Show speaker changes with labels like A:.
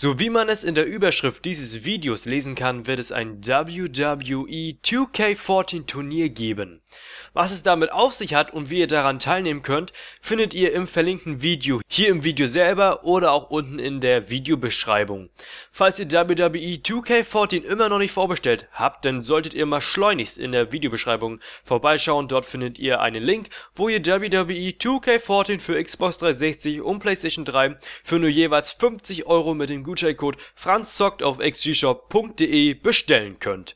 A: So wie man es in der Überschrift dieses Videos lesen kann, wird es ein WWE 2K14 Turnier geben. Was es damit auf sich hat und wie ihr daran teilnehmen könnt, findet ihr im verlinkten Video hier im Video selber oder auch unten in der Videobeschreibung. Falls ihr WWE 2K14 immer noch nicht vorbestellt habt, dann solltet ihr mal schleunigst in der Videobeschreibung vorbeischauen. Dort findet ihr einen Link, wo ihr WWE 2K14 für Xbox 360 und PlayStation 3 für nur jeweils 50 Euro mit dem Gutscheincode franzzockt auf xgshop.de bestellen könnt